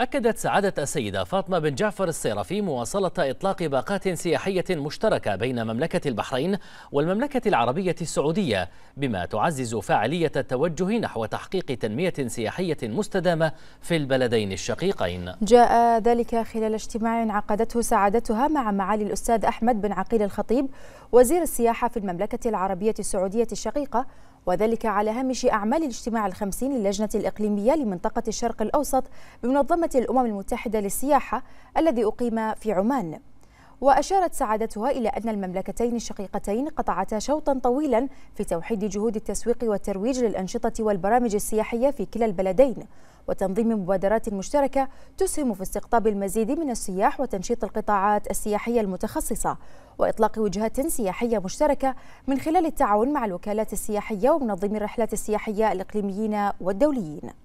أكدت سعادة السيدة فاطمة بن جعفر السيرفي مواصلة إطلاق باقات سياحية مشتركة بين مملكة البحرين والمملكة العربية السعودية بما تعزز فاعلية التوجه نحو تحقيق تنمية سياحية مستدامة في البلدين الشقيقين جاء ذلك خلال اجتماع عقدته سعادتها مع معالي الأستاذ أحمد بن عقيل الخطيب وزير السياحة في المملكة العربية السعودية الشقيقة وذلك على هامش أعمال الاجتماع الخمسين للجنة الإقليمية لمنطقة الشرق الأوسط بمنظمة الأمم المتحدة للسياحة الذي أقيم في عمان وأشارت سعادتها إلى أن المملكتين الشقيقتين قطعتا شوطا طويلا في توحيد جهود التسويق والترويج للأنشطة والبرامج السياحية في كلا البلدين وتنظيم مبادرات مشتركة تسهم في استقطاب المزيد من السياح وتنشيط القطاعات السياحية المتخصصة وإطلاق وجهات سياحية مشتركة من خلال التعاون مع الوكالات السياحية ومنظمي الرحلات السياحية الإقليميين والدوليين